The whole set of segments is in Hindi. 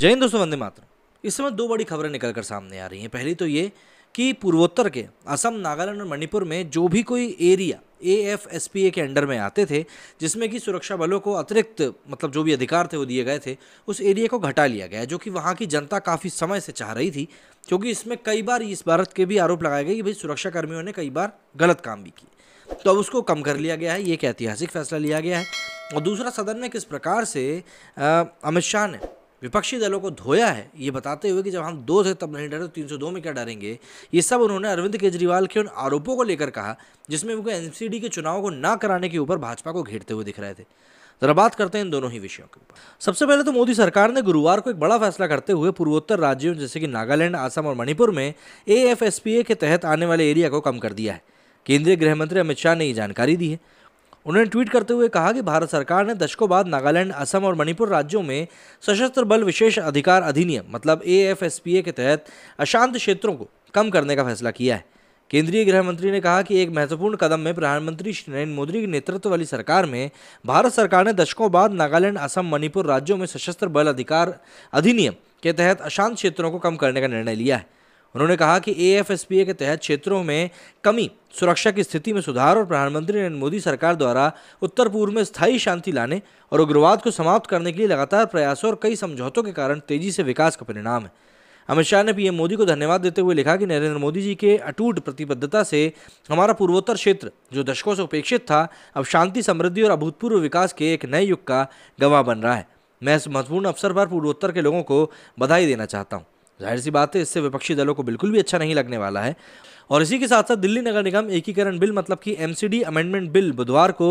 जय हिंद दोस्तों वंदे मातरम इस समय दो बड़ी खबरें निकल कर सामने आ रही हैं पहली तो ये कि पूर्वोत्तर के असम नागालैंड और मणिपुर में जो भी कोई area A F S P A के अंडर में आते थे जिसमें कि सुरक्षा बलों को अतिरिक्त मतलब जो भी अधिकार थे वो दिए गए थे उस एरिया को घटा लिया गया जो कि वहाँ की जनता काफ़ी समय से चाह रही थी क्योंकि इसमें कई बार इस भारत के भी आरोप लगाए गए कि भाई सुरक्षाकर्मियों ने कई बार गलत काम भी किए तो अब उसको कम कर लिया गया है ये एक ऐतिहासिक फैसला लिया गया है और दूसरा सदन में किस प्रकार से अमित शाह ने विपक्षी दलों को धोया है ये बताते हुए कि जब हम दो थे तब नहीं डरे तो तीन सौ दो में क्या डरेंगे ये सब उन्होंने अरविंद केजरीवाल के उन आरोपों को लेकर कहा जिसमें वो एनसीडी के चुनाव को ना कराने के ऊपर भाजपा को घेरते हुए दिख रहे थे जरा बात करते हैं इन दोनों ही विषयों के ऊपर सबसे पहले तो मोदी सरकार ने गुरुवार को एक बड़ा फैसला करते हुए पूर्वोत्तर राज्यों जैसे कि नागालैंड आसाम और मणिपुर में ए के तहत आने वाले एरिया को कम कर दिया है केंद्रीय गृह मंत्री अमित शाह ने ये जानकारी दी है उन्होंने ट्वीट करते हुए कहा कि भारत सरकार ने दशकों बाद नागालैंड असम और मणिपुर राज्यों में सशस्त्र बल विशेष अधिकार अधिनियम मतलब ए के तहत अशांत क्षेत्रों को कम करने का फैसला किया है केंद्रीय गृह मंत्री ने कहा कि एक महत्वपूर्ण कदम में प्रधानमंत्री श्री नरेंद्र मोदी के नेतृत्व वाली सरकार में भारत सरकार ने दशकों बाद नागालैंड असम मणिपुर राज्यों में सशस्त्र बल अधिकार अधिनियम के तहत अशांत क्षेत्रों को कम करने का निर्णय लिया है उन्होंने कहा कि ए के तहत क्षेत्रों में कमी सुरक्षा की स्थिति में सुधार और प्रधानमंत्री नरेंद्र मोदी सरकार द्वारा उत्तर पूर्व में स्थायी शांति लाने और उग्रवाद को समाप्त करने के लिए लगातार प्रयासों और कई समझौतों के कारण तेजी से विकास का परिणाम है अमित शाह ने पीएम मोदी को धन्यवाद देते हुए लिखा कि नरेंद्र मोदी जी के अटूट प्रतिबद्धता से हमारा पूर्वोत्तर क्षेत्र जो दशकों से उपेक्षित था अब शांति समृद्धि और अभूतपूर्व विकास के एक नए युग का गवाह बन रहा है मैं इस महत्वपूर्ण अवसर पर पूर्वोत्तर के लोगों को बधाई देना चाहता हूँ जाहिर सी बात है इससे विपक्षी दलों को बिल्कुल भी अच्छा नहीं लगने वाला है और इसी के साथ साथ दिल्ली नगर निगम एकीकरण बिल मतलब कि एमसीडी अमेंडमेंट बिल बुधवार को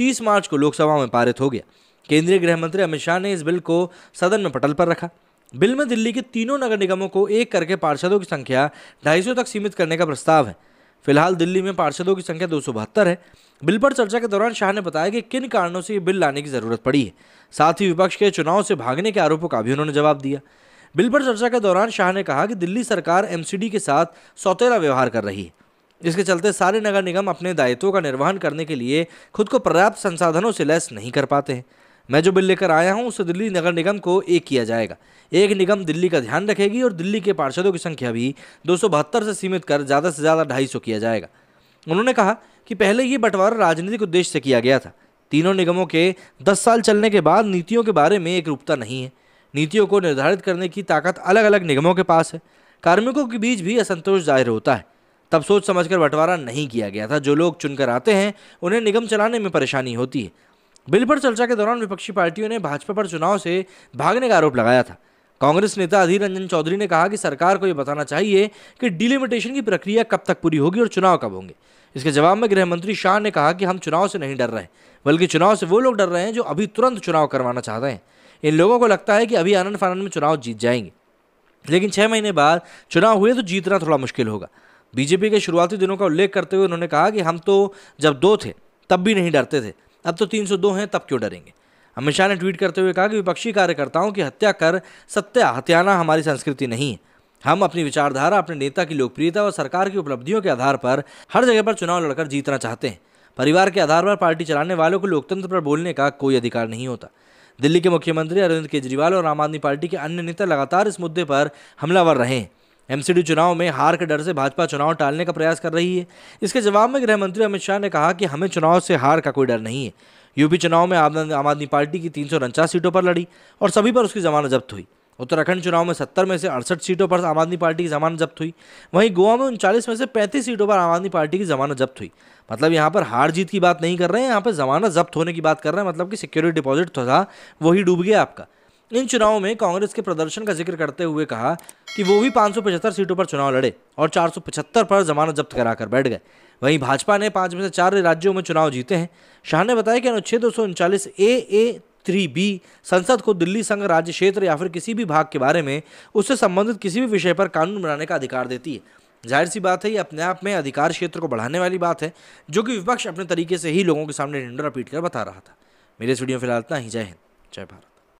30 मार्च को लोकसभा में पारित हो गया केंद्रीय गृह मंत्री अमित शाह ने इस बिल को सदन में पटल पर रखा बिल में दिल्ली के तीनों नगर निगमों को एक करके पार्षदों की संख्या ढाई तक सीमित करने का प्रस्ताव है फिलहाल दिल्ली में पार्षदों की संख्या दो है बिल पर चर्चा के दौरान शाह ने बताया कि किन कारणों से ये बिल लाने की जरूरत पड़ी है साथ ही विपक्ष के चुनाव से भागने के आरोपों का भी उन्होंने जवाब दिया बिल पर चर्चा के दौरान शाह ने कहा कि दिल्ली सरकार एमसीडी के साथ सौतेला व्यवहार कर रही है इसके चलते सारे नगर निगम अपने दायित्वों का निर्वहन करने के लिए खुद को पर्याप्त संसाधनों से लैस नहीं कर पाते हैं मैं जो बिल लेकर आया हूं उसे दिल्ली नगर निगम को एक किया जाएगा एक निगम दिल्ली का ध्यान रखेगी और दिल्ली के पार्षदों की संख्या भी दो से सीमित कर ज़्यादा से ज़्यादा ढाई किया जाएगा उन्होंने कहा कि पहले ये बंटवारा राजनीतिक उद्देश्य से किया गया था तीनों निगमों के दस साल चलने के बाद नीतियों के बारे में एक रूपता नहीं है नीतियों को निर्धारित करने की ताकत अलग अलग निगमों के पास है कार्मिकों के बीच भी असंतोष जाहिर होता है तब सोच समझकर बंटवारा नहीं किया गया था जो लोग चुनकर आते हैं उन्हें निगम चलाने में परेशानी होती है बिल पर चर्चा के दौरान विपक्षी पार्टियों ने भाजपा पर चुनाव से भागने का आरोप लगाया था कांग्रेस नेता अधीर रंजन चौधरी ने कहा कि सरकार को यह बताना चाहिए कि डिलिमिटेशन की प्रक्रिया कब तक पूरी होगी और चुनाव कब होंगे इसके जवाब में गृह मंत्री शाह ने कहा कि हम चुनाव से नहीं डर रहे बल्कि चुनाव से वो लोग डर रहे हैं जो अभी तुरंत चुनाव करवाना चाहते हैं इन लोगों को लगता है कि अभी आनंद फानंद में चुनाव जीत जाएंगे लेकिन छः महीने बाद चुनाव हुए तो जीतना थोड़ा मुश्किल होगा बीजेपी के शुरुआती दिनों का उल्लेख करते हुए उन्होंने कहा कि हम तो जब दो थे तब भी नहीं डरते थे अब तो 302 हैं तब क्यों डरेंगे अमित शाह ने ट्वीट करते हुए कहा कि विपक्षी कार्यकर्ताओं की हत्या कर सत्य हत्याना हमारी संस्कृति नहीं है हम अपनी विचारधारा अपने नेता की लोकप्रियता और सरकार की उपलब्धियों के आधार पर हर जगह पर चुनाव लड़कर जीतना चाहते हैं परिवार के आधार पर पार्टी चलाने वालों को लोकतंत्र पर बोलने का कोई अधिकार नहीं होता दिल्ली के मुख्यमंत्री अरविंद केजरीवाल और आम आदमी पार्टी के अन्य नेता लगातार इस मुद्दे पर हमलावर रहे हैं एमसीडी चुनाव में हार के डर से भाजपा चुनाव टालने का प्रयास कर रही है इसके जवाब में गृह मंत्री अमित शाह ने कहा कि हमें चुनाव से हार का कोई डर नहीं है यूपी चुनाव में आम आदमी पार्टी की तीन सीटों पर लड़ी और सभी पर उसकी जमानत जब्त हुई उत्तराखंड चुनाव में सत्तर में से अड़सठ सीटों पर आम आदमी पार्टी की जमानत जब्त हुई वहीं गोवा में उनचालीस में से पैंतीस सीटों पर आम आदमी पार्टी की जमानत जब्त हुई मतलब यहाँ पर हार जीत की बात नहीं कर रहे हैं यहाँ पर जमानत जब्त होने की बात कर रहे हैं मतलब कि सिक्योरिटी तो डिपॉजिट था वही डूब गया आपका इन चुनावों में कांग्रेस के प्रदर्शन का जिक्र करते हुए कहा कि वो भी पाँच सीटों पर चुनाव लड़े और चार पर जमानत जब्त कराकर बैठ गए वहीं भाजपा ने पाँच में से चार राज्यों में चुनाव जीते हैं शाह ने बताया कि अनुच्छेद दो ए ए थ्री बी संसद को दिल्ली संघ राज्य क्षेत्र या फिर किसी भी भाग के बारे में उससे संबंधित किसी भी विषय पर कानून बनाने का अधिकार देती है जाहिर सी बात है ये अपने आप में अधिकार क्षेत्र को बढ़ाने वाली बात है जो कि विपक्ष अपने तरीके से ही लोगों के सामने ढिंडोरा पीट कर बता रहा था मेरे इस वीडियो में फिलहाल इतना ही जय हिंद जय भारत